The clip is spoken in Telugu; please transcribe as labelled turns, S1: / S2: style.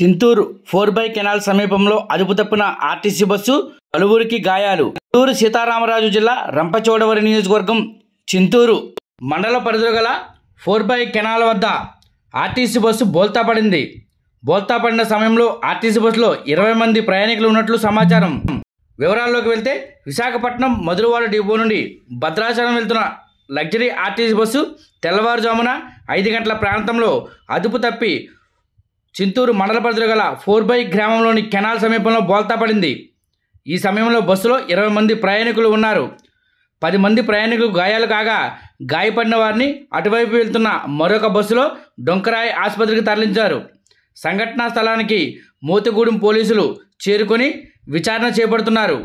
S1: చింతూరు ఫోర్ బై కెనాల్ సమీపంలో అదుపు తప్పిన ఆర్టీసీ బస్సు పలువురికి గాయాలు చింతూరు సీతారామరాజు జిల్లా రంపచోడవరి నియోజకవర్గం చింతూరు మండల పరిధిలో గల ఫోర్ బై కెనాల్ వద్ద ఆర్టీసీ బస్సు బోల్తా పడింది బోల్తా పడిన సమయంలో ఆర్టీసీ బస్సులో ఇరవై మంది ప్రయాణికులు ఉన్నట్లు సమాచారం వివరాల్లోకి వెళ్తే విశాఖపట్నం మధురవాడ డిపో నుండి భద్రాచలం వెళ్తున్న లగ్జరీ ఆర్టీసీ బస్సు తెల్లవారుజామున ఐదు గంటల ప్రాంతంలో అదుపు తప్పి చింతూరు మండల పరిధిలో గల ఫోర్బై గ్రామంలోని కెనాల్ సమీపంలో బోల్తా పడింది ఈ సమయంలో బస్సులో ఇరవై మంది ప్రయాణికులు ఉన్నారు పది మంది ప్రయాణికులు గాయాలు కాగా గాయపడిన వారిని అటువైపు వెళ్తున్న మరొక బస్సులో డొంకరాయి ఆసుపత్రికి తరలించారు సంఘటనా స్థలానికి మోతగూడెం పోలీసులు చేరుకొని విచారణ చేపడుతున్నారు